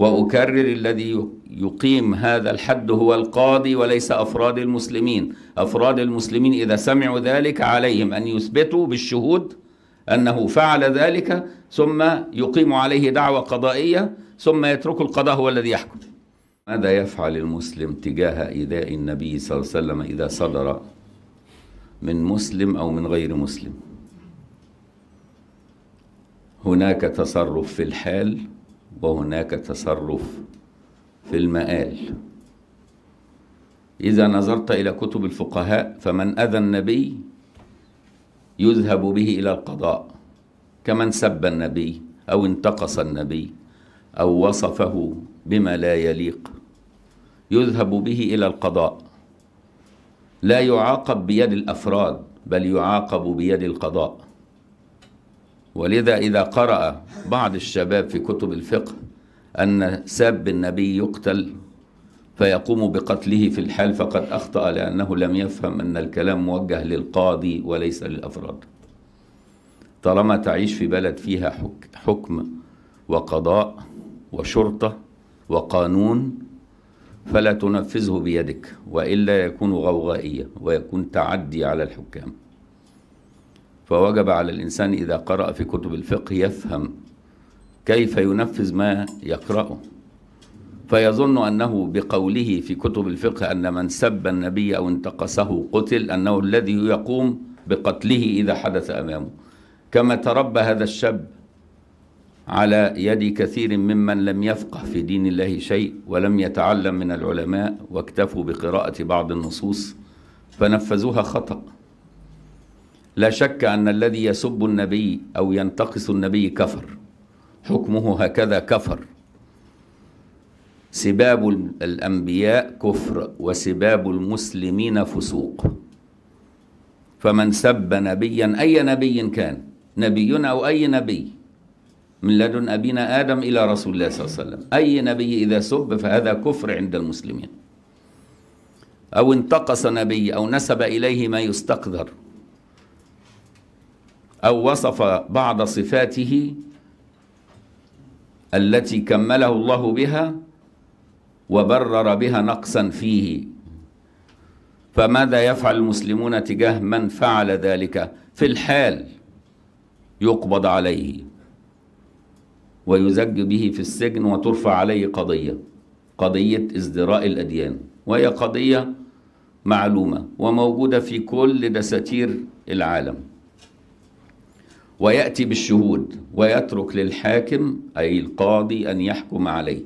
وأكرر الذي يقيم هذا الحد هو القاضي وليس أفراد المسلمين أفراد المسلمين إذا سمعوا ذلك عليهم أن يثبتوا بالشهود أنه فعل ذلك ثم يقيم عليه دعوة قضائية ثم يترك القضاء هو الذي يحكم ماذا يفعل المسلم تجاه إيذاء النبي صلى الله عليه وسلم إذا صدر من مسلم أو من غير مسلم هناك تصرف في الحال وهناك تصرف في المآل إذا نظرت إلى كتب الفقهاء فمن أذى النبي يذهب به إلى القضاء كمن سب النبي أو انتقص النبي أو وصفه بما لا يليق يذهب به إلى القضاء لا يعاقب بيد الأفراد بل يعاقب بيد القضاء ولذا إذا قرأ بعض الشباب في كتب الفقه أن ساب النبي يقتل فيقوم بقتله في الحال فقد أخطأ لأنه لم يفهم أن الكلام موجه للقاضي وليس للأفراد طالما تعيش في بلد فيها حكم وقضاء وشرطة وقانون فلا تنفذه بيدك وإلا يكون غوغائية ويكون تعدي على الحكام فوجب على الإنسان إذا قرأ في كتب الفقه يفهم كيف ينفذ ما يقرأه فيظن أنه بقوله في كتب الفقه أن من سب النبي أو انتقصه قتل أنه الذي يقوم بقتله إذا حدث أمامه كما تربى هذا الشاب على يد كثير ممن لم يفقه في دين الله شيء ولم يتعلم من العلماء واكتفوا بقراءة بعض النصوص فنفذوها خطأ لا شك أن الذي يسب النبي أو ينتقص النبي كفر حكمه هكذا كفر سباب الأنبياء كفر وسباب المسلمين فسوق فمن سب نبيا أي نبي كان نبينا أو أي نبي من لدن أبينا آدم إلى رسول الله صلى الله عليه وسلم أي نبي إذا سب فهذا كفر عند المسلمين أو انتقص نبي أو نسب إليه ما يستقدر أو وصف بعض صفاته التي كمله الله بها وبرر بها نقصا فيه فماذا يفعل المسلمون تجاه من فعل ذلك في الحال يقبض عليه ويزج به في السجن وترفع عليه قضية قضية ازدراء الأديان وهي قضية معلومة وموجودة في كل دساتير العالم ويأتي بالشهود ويترك للحاكم أي القاضي أن يحكم عليه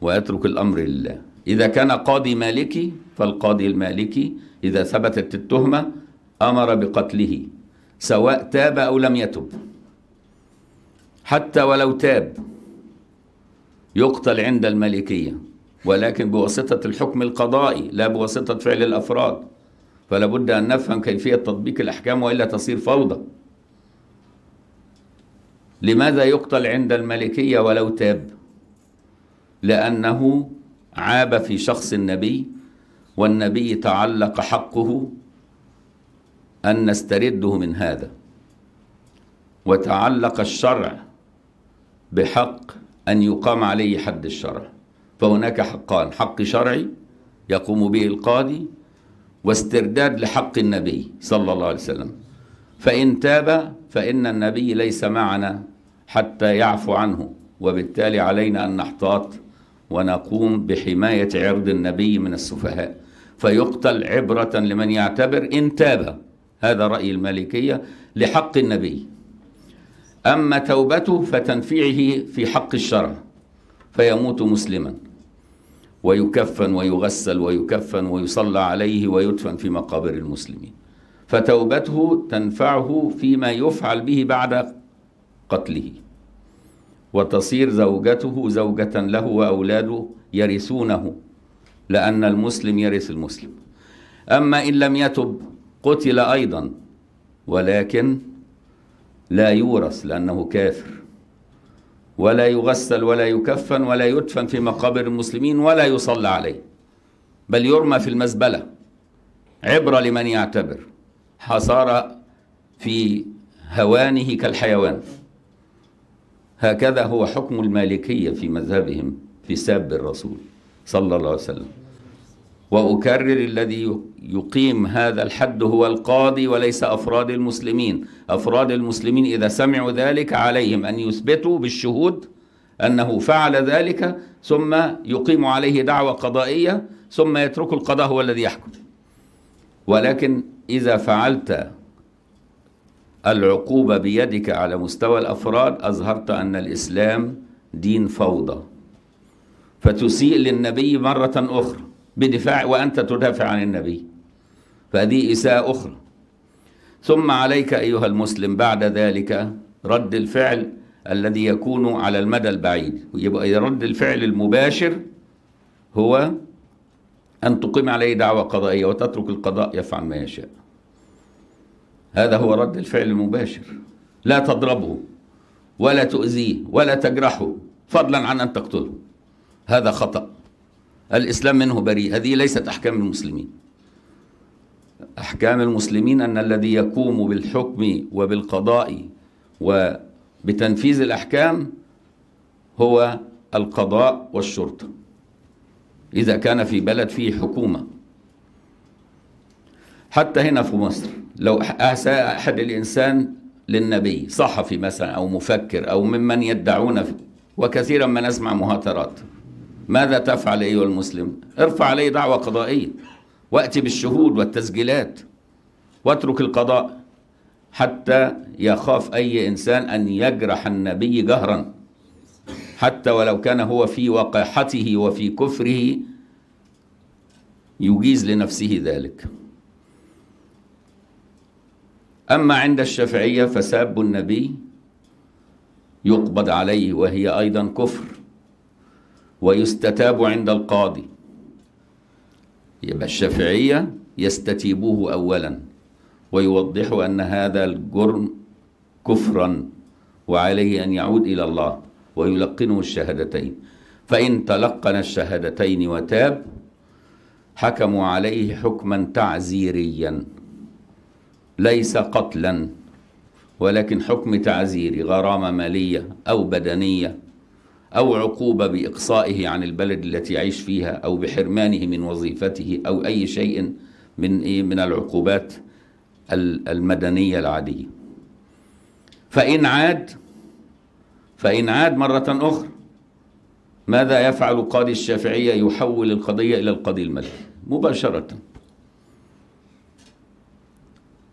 ويترك الأمر لله إذا كان قاضي مالكي فالقاضي المالكي إذا ثبتت التهمة أمر بقتله سواء تاب أو لم يتب حتى ولو تاب يقتل عند المالكية ولكن بواسطة الحكم القضائي لا بواسطة فعل الأفراد فلا بد أن نفهم كيفية تطبيق الأحكام وإلا تصير فوضى لماذا يقتل عند الملكية ولو تاب لأنه عاب في شخص النبي والنبي تعلق حقه أن نسترده من هذا وتعلق الشرع بحق أن يقام عليه حد الشرع فهناك حقان حق شرعي يقوم به القاضي واسترداد لحق النبي صلى الله عليه وسلم فإن تاب فإن النبي ليس معنا حتى يعفو عنه وبالتالي علينا أن نحتاط ونقوم بحماية عرض النبي من السفهاء فيقتل عبرة لمن يعتبر إن تاب هذا رأي المالكية لحق النبي أما توبته فتنفيعه في حق الشرع فيموت مسلما ويكفن ويغسل ويكفن ويصلى عليه ويدفن في مقابر المسلمين فتوبته تنفعه فيما يفعل به بعد قتله وتصير زوجته زوجة له وأولاده يرثونه لأن المسلم يرث المسلم أما إن لم يتب قتل أيضا ولكن لا يورث لأنه كافر ولا يغسل ولا يكفن ولا يدفن في مقابر المسلمين ولا يصلى عليه بل يرمى في المزبلة عبرة لمن يعتبر حصار في هوانه كالحيوان هكذا هو حكم المالكية في مذهبهم في ساب الرسول صلى الله عليه وسلم وأكرر الذي يقيم هذا الحد هو القاضي وليس أفراد المسلمين أفراد المسلمين إذا سمعوا ذلك عليهم أن يثبتوا بالشهود أنه فعل ذلك ثم يقيم عليه دعوة قضائية ثم يترك القضاء هو الذي يحكم ولكن إذا فعلت العقوبة بيدك على مستوى الأفراد أظهرت أن الإسلام دين فوضى فتسيء للنبي مرة أخرى بدفاع وأنت تدافع عن النبي فهذه إساءة أخرى ثم عليك أيها المسلم بعد ذلك رد الفعل الذي يكون على المدى البعيد ويبقى رد الفعل المباشر هو أن تقيم عليه دعوة قضائية وتترك القضاء يفعل ما يشاء هذا هو رد الفعل المباشر لا تضربه ولا تؤذيه ولا تجرحه فضلا عن أن تقتله هذا خطأ الإسلام منه بريء هذه ليست أحكام المسلمين أحكام المسلمين أن الذي يقوم بالحكم وبالقضاء وبتنفيذ الأحكام هو القضاء والشرطة إذا كان في بلد فيه حكومة حتى هنا في مصر لو أساء أحد الإنسان للنبي صحفي مثلا أو مفكر أو ممن يدعون وكثيرا ما نسمع مهاترات ماذا تفعل أيها المسلم ارفع عليه دعوة قضائية وأتي بالشهود والتسجيلات واترك القضاء حتى يخاف أي إنسان أن يجرح النبي جهرا حتى ولو كان هو في وقاحته وفي كفره يجيز لنفسه ذلك أما عند الشافعية فساب النبي يقبض عليه وهي أيضا كفر ويستتاب عند القاضي يبقى الشافعية يستتيبوه أولا ويوضح أن هذا الجرم كفرا وعليه أن يعود إلى الله ويلقنه الشهادتين فإن تلقن الشهادتين وتاب حكموا عليه حكما تعزيريا ليس قتلا ولكن حكم تعزيري غرامة مالية أو بدنية أو عقوبة بإقصائه عن البلد التي يعيش فيها أو بحرمانه من وظيفته أو أي شيء من إيه من العقوبات المدنية العادية فإن عاد فإن عاد مرة أخرى ماذا يفعل قاضي الشافعية يحول القضية إلى القاضي الملكي مباشرةً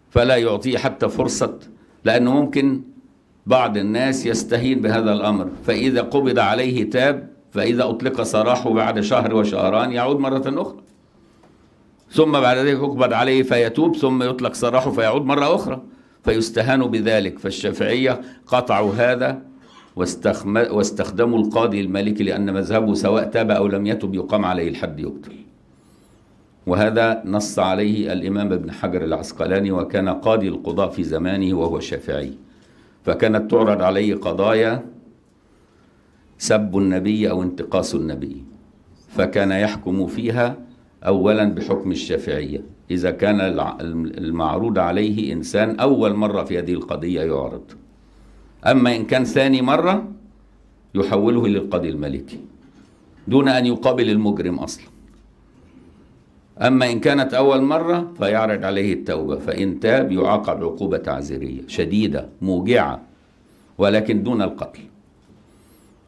فلا يعطيه حتى فرصة لأنه ممكن بعض الناس يستهين بهذا الأمر فإذا قبض عليه تاب فإذا أطلق سراحه بعد شهر وشهران يعود مرة أخرى ثم بعد ذلك يقبض عليه فيتوب ثم يطلق سراحه فيعود مرة أخرى فيستهان بذلك فالشافعية قطعوا هذا واستخدموا القاضي المالكي لأن مذهبه سواء تاب أو لم يتب يقام عليه الحد يقتل وهذا نص عليه الإمام ابن حجر العسقلاني وكان قاضي القضاء في زمانه وهو شافعي فكانت تعرض عليه قضايا سب النبي أو انتقاص النبي فكان يحكم فيها أولا بحكم الشافعية إذا كان المعروض عليه إنسان أول مرة في هذه القضية يعرض أما إن كان ثاني مرة يحوله للقاضي الملكي دون أن يقابل المجرم أصلاً أما إن كانت أول مرة فيعرض عليه التوبة فإن تاب يعاقب عقوبة تعزيرية شديدة موجعة ولكن دون القتل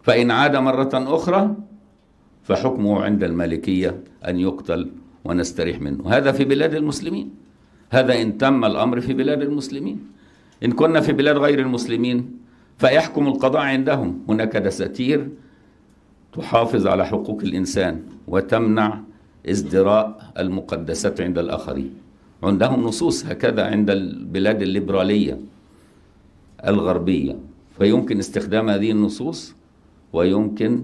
فإن عاد مرة أخرى فحكمه عند المالكية أن يقتل ونستريح منه هذا في بلاد المسلمين هذا إن تم الأمر في بلاد المسلمين إن كنا في بلاد غير المسلمين فيحكم القضاء عندهم هناك دساتير تحافظ على حقوق الإنسان وتمنع ازدراء المقدسات عند الآخرين عندهم نصوص هكذا عند البلاد الليبرالية الغربية فيمكن استخدام هذه النصوص ويمكن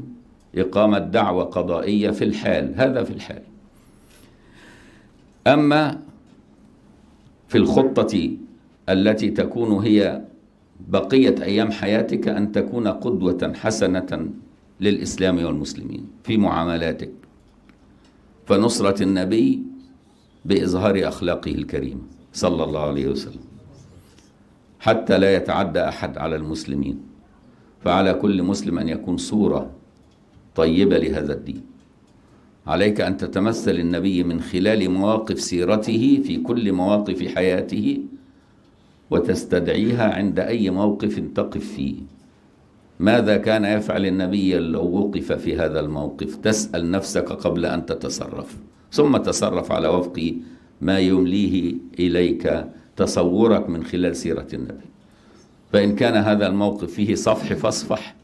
إقامة دعوة قضائية في الحال هذا في الحال أما في الخطة التي تكون هي بقية أيام حياتك أن تكون قدوة حسنة للإسلام والمسلمين في معاملاتك فنصرة النبي بإظهار أخلاقه الكريمة صلى الله عليه وسلم حتى لا يتعدى أحد على المسلمين فعلى كل مسلم أن يكون صورة طيبة لهذا الدين عليك أن تتمثل النبي من خلال مواقف سيرته في كل مواقف حياته وتستدعيها عند أي موقف تقف فيه ماذا كان يفعل النبي لو وقف في هذا الموقف تسأل نفسك قبل أن تتصرف ثم تصرف على وفق ما يمليه إليك تصورك من خلال سيرة النبي فإن كان هذا الموقف فيه صفح فاصفح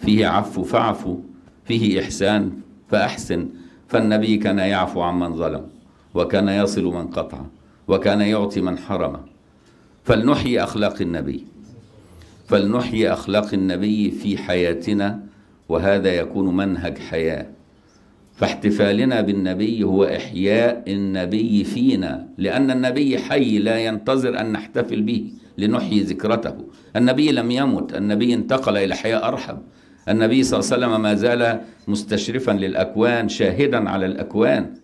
فيه عفو فاعفو فيه إحسان فأحسن فالنبي كان يعفو عمن ظلم وكان يصل من قطع وكان يعطي من حرم فلنحيي أخلاق النبي فلنحيي أخلاق النبي في حياتنا وهذا يكون منهج حياة فاحتفالنا بالنبي هو إحياء النبي فينا لأن النبي حي لا ينتظر أن نحتفل به لنحيي ذكرته النبي لم يمت النبي انتقل إلى حياة أرحب النبي صلى الله عليه وسلم ما زال مستشرفا للأكوان شاهدا على الأكوان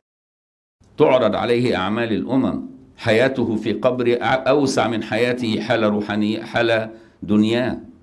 تعرض عليه أعمال الأمم حياته في قبر أوسع من حياته حالة روحانية حالة दुनिया